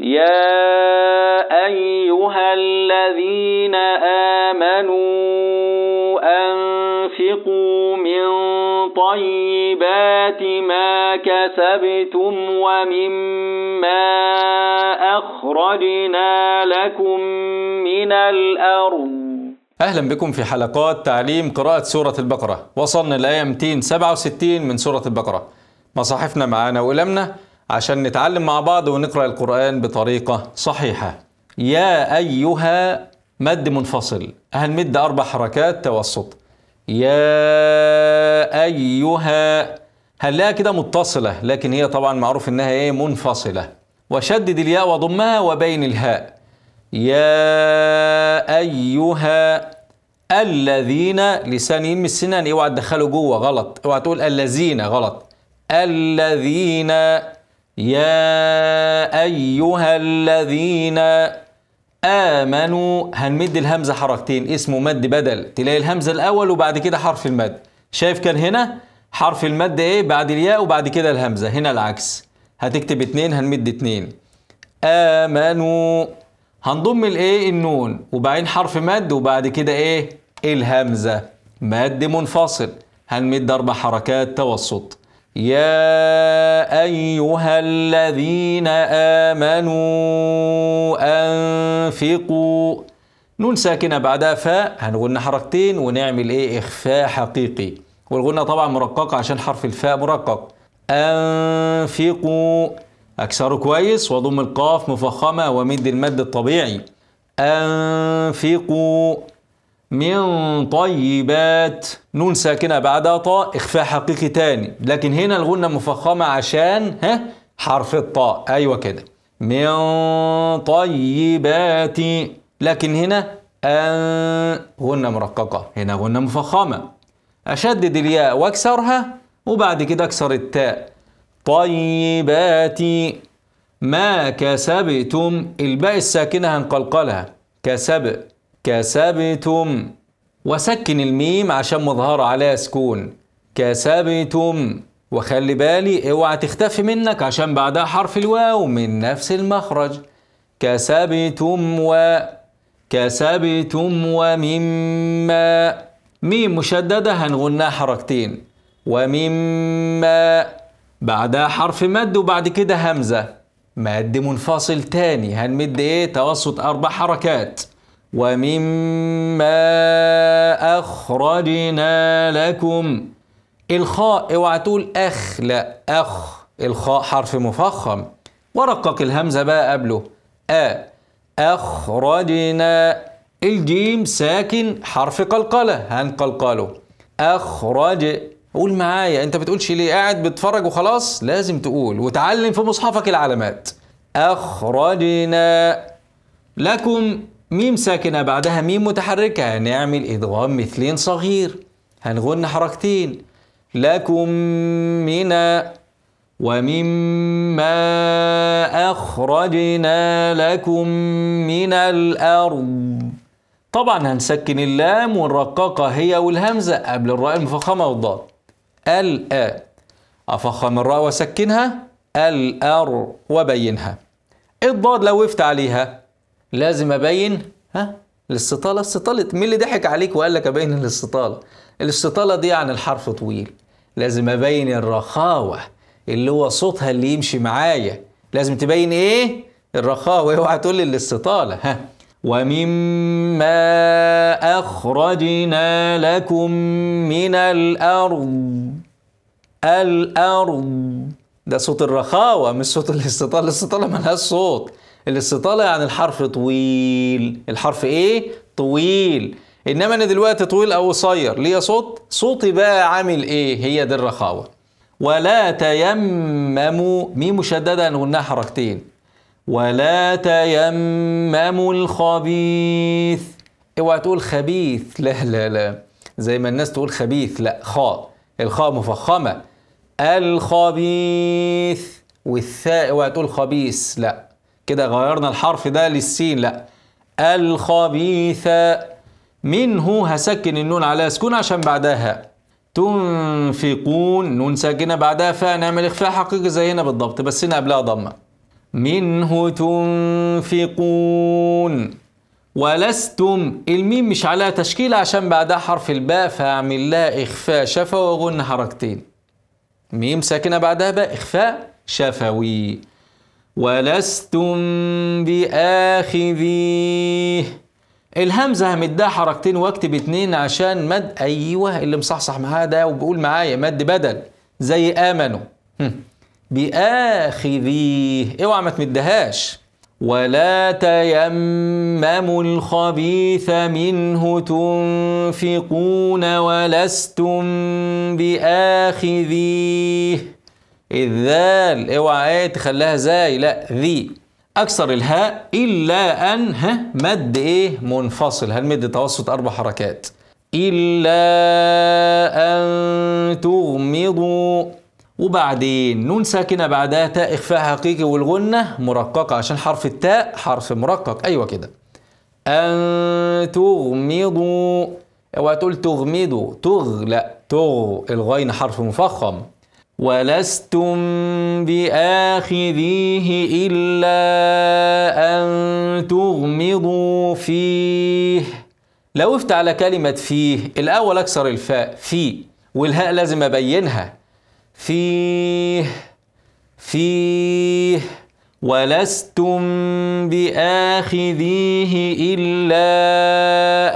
يا أيها الذين آمنوا أنفقوا من طيبات ما كسبتم ومما أخرجنا لكم من الأرض أهلا بكم في حلقات تعليم قراءة سورة البقرة وصلنا لآية 267 من سورة البقرة مصاحفنا معانا وإلمنا عشان نتعلم مع بعض ونقرأ القرآن بطريقة صحيحة يا أيها مد منفصل هنمد أربع حركات توسط يا أيها هنلاقيها كده متصلة لكن هي طبعا معروف إنها إيه منفصلة وشدد الياء وضمها وبين الهاء يا أيها الذين لسان يم السنان اوعى تدخله جوه غلط اوعى تقول الذين غلط الذين يا أيها الذين آمنوا هنمد الهمزة حركتين اسمه مد بدل تلاقي الهمزة الأول وبعد كده حرف المد شايف كان هنا حرف المد إيه بعد الياء وبعد كده الهمزة هنا العكس هتكتب اتنين هنمد اتنين آمنوا هنضم الإيه النون وبعدين حرف مد وبعد كده إيه الهمزة مد منفصل هنمد أربع حركات توسط يا ايها الذين امنوا انفقوا نون ساكنه بعدها فاء هنغنى حركتين ونعمل ايه اخفاء حقيقي والغنى طبعا مرققه عشان حرف الفاء مرقق انفقوا اكسره كويس واضم القاف مفخمه ومد المد الطبيعي انفقوا من طيبات نون ساكنة بعدها طاء إخفاء حقيقي تاني لكن هنا الغنة مفخمة عشان ها حرف الطاء أيوة كده من طيبات لكن هنا أن غنة مرققة هنا غنة مفخمة أشدد الياء وأكسرها وبعد كده أكسر التاء طيبات ما كسبتم الباء الساكنة هنقلقلها كسب كسبتم وسكن الميم عشان مظهرة عليها سكون كسبتم وخلي بالي اوعى تختفي منك عشان بعدها حرف الواو من نفس المخرج كسبتم و كسبتم ومما ميم مشددة هنغنها حركتين ومما بعدها حرف مد وبعد كده همزة مد منفصل تاني هنمد ايه توسط أربع حركات ومما أخرجنا لكم الخاء اوعى تقول أخ لا أخ الخاء حرف مفخم ورقق الهمزة بقى قبله أ أخرجنا الجيم ساكن حرف قلقلة هنقلقله أخرج قول معايا أنت بتقولش ليه قاعد بتتفرج وخلاص لازم تقول وتعلم في مصحفك العلامات أخرجنا لكم ميم ساكنة بعدها ميم متحركة هنعمل إدغام مثلين صغير هنغن حركتين لكم منا ومما أخرجنا لكم من الأرض طبعا هنسكن اللام والرقاقة هي والهمزة قبل الراء المفخمة والضاد الأ أفخم الراء وأسكنها الأر وبينها الضاد لو وقفت عليها لازم ابين ها الاستطاله استطاله مين اللي ضحك عليك وقال لك ابين الاستطاله الاستطاله دي يعني الحرف طويل لازم ابين الرخاوه اللي هو صوتها اللي يمشي معايا لازم تبين ايه الرخاوه اوعى تقول لي الاستطاله ها ومما اخرجنا لكم من الارض الارض ده صوت الرخاوه مش صوت الاستطاله الاستطاله ملهاش صوت الاستطالة يعني الحرف طويل الحرف ايه طويل انما انا دلوقتي طويل او قصير ليا صوت صوتي بقى عامل ايه هي دي الرخاوه ولا تيمموا ميم مشدده قلناها حركتين ولا تيمموا الخبيث اوعى تقول خبيث لا لا لا زي ما الناس تقول خبيث لا خاء الخاء مفخمه الخبيث والثاء اوعى تقول خبيث لا كده غيرنا الحرف ده للسين لا الخبيث منه هسكن النون على سكون عشان بعدها تنفقون نون ساكنه بعدها فاء نعمل اخفاء حقيقي زي هنا بالضبط بس هنا قبلها ضمه منه تنفقون ولستم الميم مش عليها تشكيل عشان بعدها حرف الباء فاعمل لها اخفاء شفوي وغن حركتين ميم ساكنه بعدها باء اخفاء شفوي ولستم بآخذيه الهمزة همدها حركتين واكتب اتنين عشان مد أيوه اللي مصحصح معاه ده وبيقول معايا مد بدل زي آمنوا بآخذيه اوعى ما تمدهاش ولا تيمموا الخبيث منه تنفقون ولستم بآخذيه الذال اوعى ايه تخليها زي لا ذي اكسر الهاء الا ان ها مد ايه منفصل هنمد توسط اربع حركات الا ان تغمضوا وبعدين نون ساكنه بعدها تاء اخفاء حقيقي والغنه مرققه عشان حرف التاء حرف مرقق ايوه كده ان تغمضوا اوعى تقول تغمضوا تغ لا تغ الغين حرف مفخم ولستم باخذيه الا ان تغمضوا فيه لو وقفت على كلمه فيه الاول اكسر الفاء في والهاء لازم ابينها فيه فيه ولستم باخذيه الا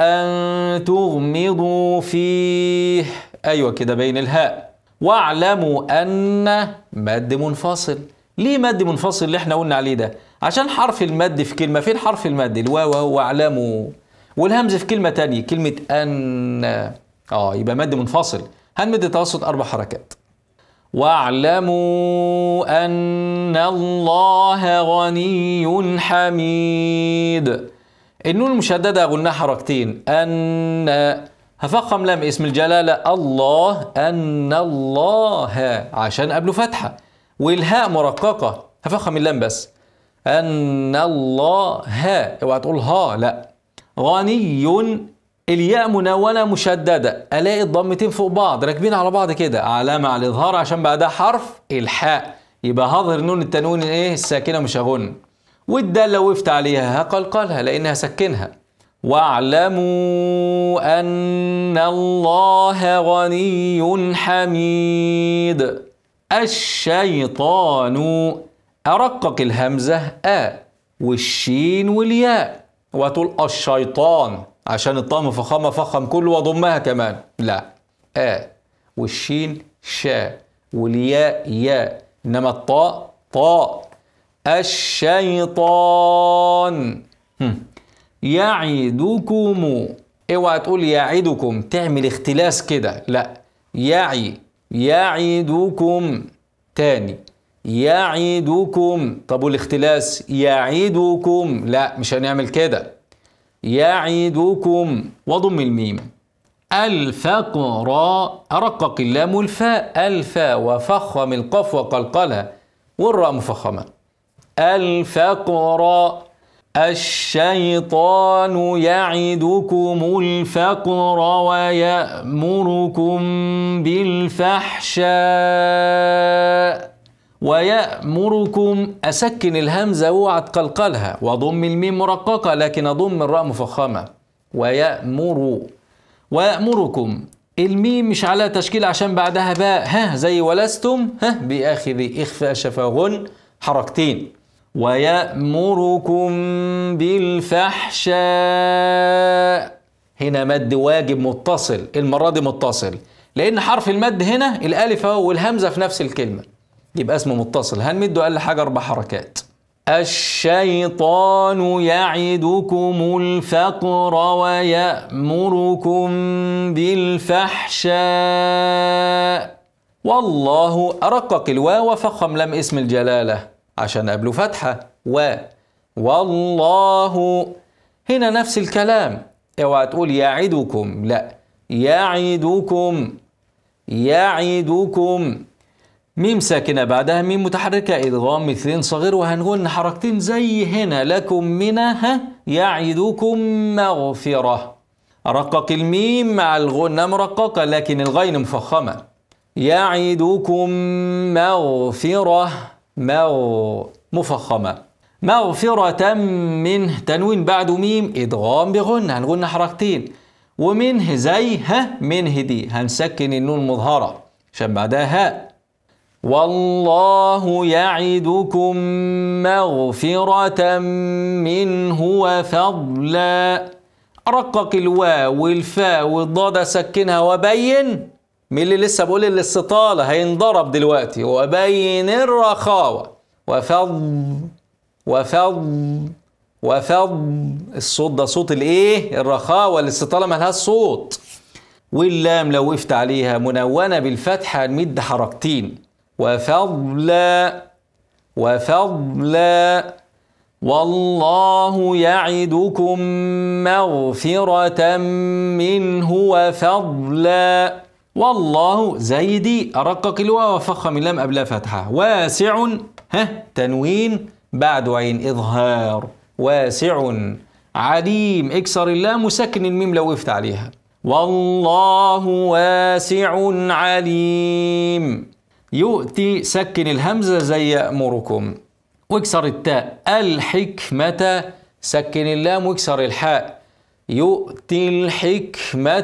ان تغمضوا فيه ايوه كده بين الهاء واعلموا أن مد منفصل ليه مد منفصل اللي احنا قلنا عليه ده عشان حرف المد في كلمة فين حرف المد الواو واعلموا والهمز في كلمة تانية كلمة أن اه يبقى مد منفصل هنمد التوسط أربع حركات واعلموا أن الله غني حميد النون المشددة قلناها حركتين أن هفخم لام اسم الجلالة الله أن الله عشان قبله فتحة والهاء مرققة هفخم اللام بس أن الله ها اوعى تقول ها لا غني الياء منونة مشددة ألاقي الضمتين فوق بعض راكبين على بعض كده علامة على الإظهار عشان بعدها حرف الحاء يبقى هظهر نون التنوين إيه الساكنة مش هغن والدالة وقفت عليها هقلقلها لأنها سكنها واعلموا ان الله غني حميد الشيطان ارقق الهمزه ا والشين والياء وتقول الشيطان عشان الطاء مفخمه فخم كله وضمها كمان لا ا والشين شا والياء ياء انما الطاء طاء الشيطان يعدكم اوعى تقول يعدكم تعمل اختلاس كده لا يعي يعدكم تاني يعدكم طب والاختلاس يعدكم لا مش هنعمل كده يعدكم وضم الميم الفقراء رقق اللام الفاء الفاء وفخم القف وقلقلها والراء مفخمة الفقراء الشيطان يعدكم الفقر ويأمركم بالفحشاء ويأمركم أسكن الهمزة اوعى تقلقلها وأضم الميم مرققة لكن أضم الراء مفخمة ويأمر ويأمركم الميم مش على تشكيل عشان بعدها باء ها زي ولستم ها بآخذ إخفاء شفاهن حركتين ويأمركم بالفحشاء هنا مد واجب متصل المرة دي متصل لأن حرف المد هنا الألف والهمزة في نفس الكلمة يبقى اسمه متصل هنمده أقل حاجة أربع حركات الشيطان يعدكم الفقر ويأمركم بالفحشاء والله أرقق الواو وفخم لم اسم الجلاله عشان قبله فتحة و والله هنا نفس الكلام اوعى تقول يعدكم لا يعدكم يعدكم ميم ساكنة بعدها ميم متحركة إدغام مثلين صغير وهنقول حركتين زي هنا لكم منها يعدكم مغفرة رقق الميم مع الغنة مرققة لكن الغين مفخمة يعدكم مغفره مفخمة مغفرة منه تنوين بعده ميم إدغام بغن هنغن حركتين ومنه زي ها منه دي هنسكن النون مظهرة عشان بعدها هاء والله يعدكم مغفرة منه وفضلا رقق الواو والفاء والضاد سكنها وبين مين اللي لسه بقول الاستطالة هينضرب دلوقتي وبين الرخاوة وفض وفض وفض الصوت ده صوت الايه الرخاوة الاستطالة مالهاش صوت واللام لو وقفت عليها منونة بالفتحة نمد حركتين وفضلا وفضلا والله يعدكم مغفرة منه وفضلا والله زيدي رقق الواو وفخم اللام قبلها فتحة واسع ها تنوين بعد عين إظهار واسع عليم اكسر اللام وسكن الميم لو وقفت عليها والله واسع عليم يؤتي سكن الهمزة زي يأمركم واكسر التاء الحكمة سكن اللام واكسر الحاء يؤتي الحكمة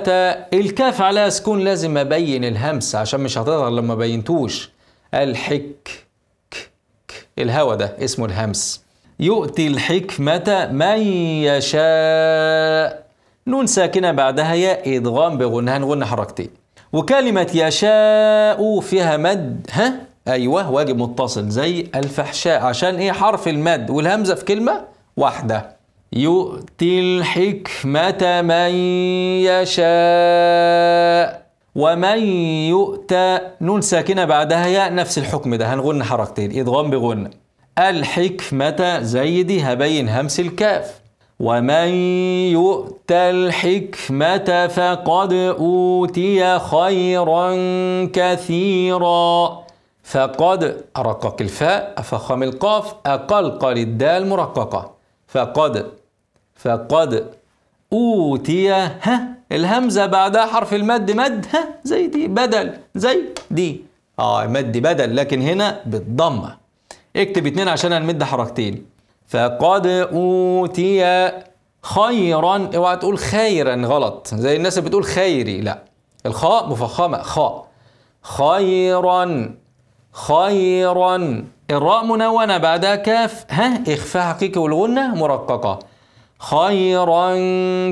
الكاف عليها سكون لازم أبين الهمس عشان مش هتظهر لما بينتوش الحك ك الهوا ده اسمه الهمس يؤتي الحكمة من يشاء نون ساكنة بعدها ياء إدغام بغنة هنغن حركتين وكلمة يشاء فيها مد ها أيوه واجب متصل زي الفحشاء عشان إيه حرف المد والهمزة في كلمة واحدة يؤتي الحكمة من يشاء ومن يؤتى نون ساكنة بعدها ياء نفس الحكم ده هنغن حركتين إضغام بغن الحكمة زي دي هبين همس الكاف ومن يؤت الحكمة فقد أوتي خيرا كثيرا فقد أرقق الفاء أفخم القاف أقلقل الدال مرققة فقد فقد أوتي ها الهمزة بعدها حرف المد مد ها زي دي بدل زي دي اه مد بدل لكن هنا بالضمة اكتب اتنين عشان هنمد حركتين فقد أوتي خيرا اوعى تقول خيرا غلط زي الناس اللي بتقول خيري لا الخاء مفخمة خاء خيرا خيرا الراء منونة بعدها كاف ها إخفاء حقيقي والغنة مرققة خيرا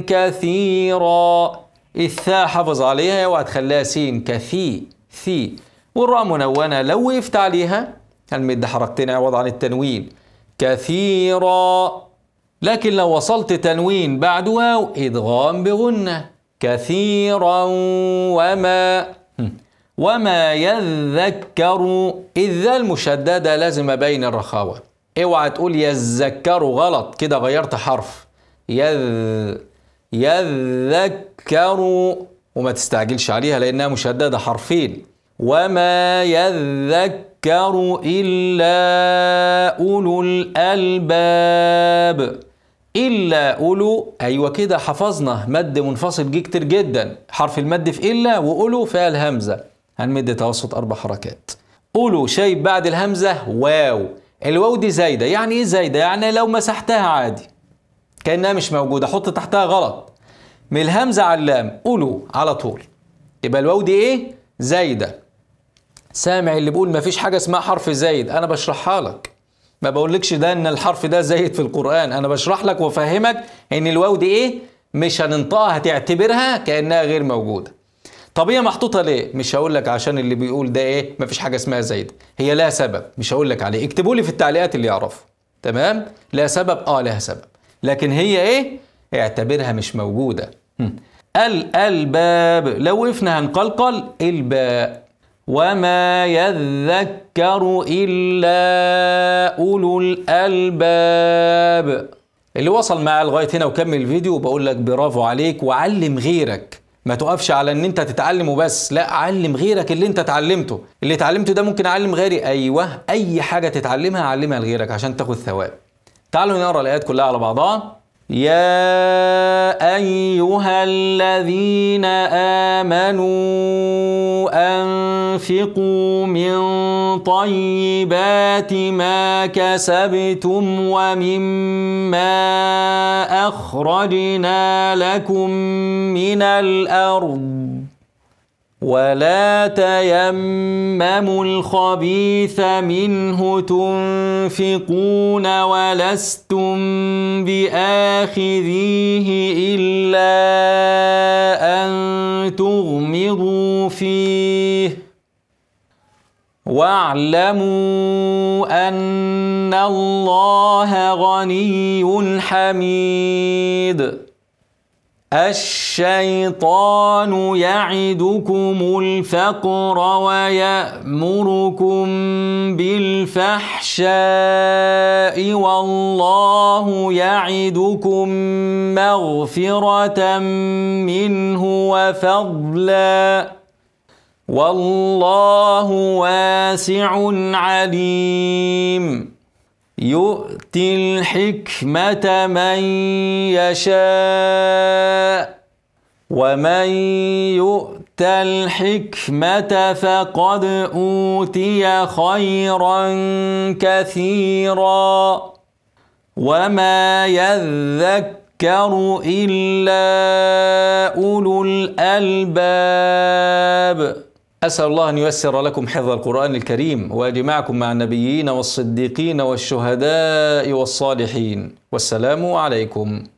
كثيرا الثاء حافظ عليها اوعى تخليها سين كثي ثي والراء منونة لو وقفت عليها هنمد حركتين عوض عن التنوين كثيرا لكن لو وصلت تنوين بعد واو إدغام بغنة كثيرا وما وما يذكر الذا المشددة لازم بين الرخاوة اوعى تقول يذكر غلط كده غيرت حرف يذ يذكر وما تستعجلش عليها لأنها مشددة حرفين وما يذكر إلا أولو الألباب إلا أولو أيوة كده حفظنا مد منفصل جه كتير جدا حرف المد في إلا وأولو فيها الهمزة هنمد توسط أربع حركات أولو شايب بعد الهمزة واو الواو دي زايدة يعني إيه زايدة؟ يعني لو مسحتها عادي كانها مش موجوده حط تحتها غلط من الهمزه على اللام قولوا على طول يبقى الواو دي ايه زايده سامع اللي بيقول مفيش حاجه اسمها حرف زايد انا بشرحها لك ما بقولكش ده ان الحرف ده زايد في القران انا بشرح لك وافهمك ان الواو دي ايه مش هننطقها هتعتبرها كانها غير موجوده طب هي محطوطه ليه مش هقول لك عشان اللي بيقول ده ايه مفيش حاجه اسمها زايد هي لها سبب مش هقول لك عليه اكتبوا لي في التعليقات اللي يعرفوا تمام لا سبب اه لها سبب لكن هي ايه اعتبرها مش موجوده الالباب لو وقفنا هنقلقل الباء وما يذكر الا اولو الالباب اللي وصل معايا لغايه هنا وكمل الفيديو وبقول لك برافو عليك وعلم غيرك ما تقفش على ان انت تتعلم وبس لا علم غيرك اللي انت اتعلمته اللي اتعلمته ده ممكن اعلم غيري ايوه اي حاجه تتعلمها علمها لغيرك عشان تاخد ثواب تعالوا نقرا الايات كلها على بعضها يا ايها الذين امنوا انفقوا من طيبات ما كسبتم ومما اخرجنا لكم من الارض ولا تيمموا الخبيث منه تنفقون ولستم باخذيه الا ان تغمضوا فيه واعلموا ان الله غني حميد الشيطان يعدكم الفقر ويأمركم بالفحشاء والله يعدكم مغفرة منه وفضلا والله واسع عليم يؤتي الحكمة من يشاء ومن يؤت الحكمة فقد أوتي خيرا كثيرا وما يذكر إلا أولو الألباب أسأل الله أن ييسر لكم حفظ القرآن الكريم ويجمعكم مع النبيين والصديقين والشهداء والصالحين والسلام عليكم